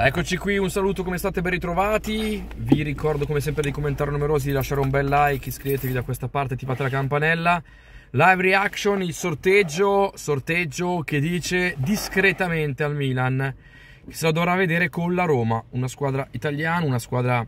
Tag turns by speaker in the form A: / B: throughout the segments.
A: Eccoci qui, un saluto, come state ben ritrovati? Vi ricordo come sempre di commentare numerosi, di lasciare un bel like, iscrivetevi da questa parte, attivate la campanella. Live reaction, il sorteggio, sorteggio che dice discretamente al Milan, che se la dovrà vedere con la Roma, una squadra italiana, una squadra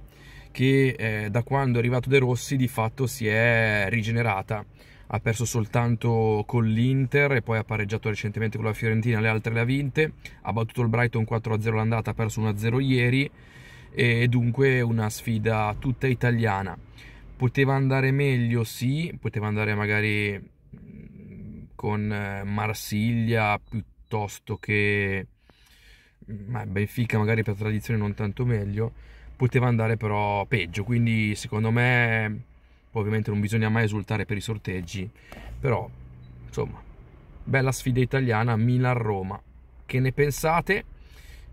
A: che eh, da quando è arrivato De Rossi di fatto si è rigenerata ha perso soltanto con l'Inter e poi ha pareggiato recentemente con la Fiorentina, le altre le ha vinte, ha battuto il Brighton 4-0 l'andata, ha perso 1-0 ieri e dunque una sfida tutta italiana. Poteva andare meglio, sì, poteva andare magari mm, con eh, Marsiglia piuttosto che mm, Benfica, magari per tradizione non tanto meglio, poteva andare però peggio, quindi secondo me ovviamente non bisogna mai esultare per i sorteggi, però insomma, bella sfida italiana Milan-Roma. Che ne pensate?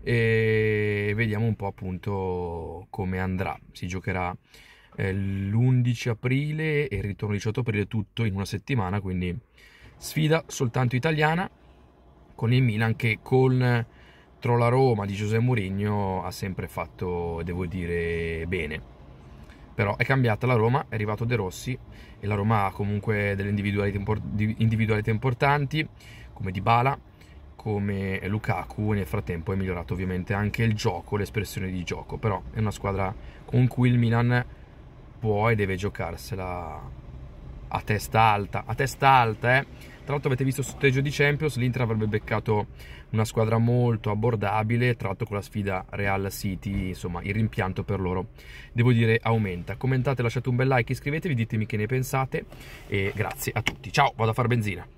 A: E vediamo un po' appunto come andrà. Si giocherà eh, l'11 aprile e il ritorno 18 aprile tutto in una settimana, quindi sfida soltanto italiana con il Milan che con contro eh, la Roma di Giuseppe Mourinho ha sempre fatto, devo dire, bene però è cambiata la Roma, è arrivato De Rossi e la Roma ha comunque delle individualità, individualità importanti come Dybala, come Lukaku e nel frattempo è migliorato ovviamente anche il gioco, l'espressione di gioco, però è una squadra con cui il Milan può e deve giocarsela a testa alta, a testa alta eh tra l'altro avete visto il sorteggio di Champions, l'Inter avrebbe beccato una squadra molto abbordabile, tra l'altro con la sfida Real City, insomma il rimpianto per loro, devo dire, aumenta. Commentate, lasciate un bel like, iscrivetevi, ditemi che ne pensate e grazie a tutti. Ciao, vado a fare benzina.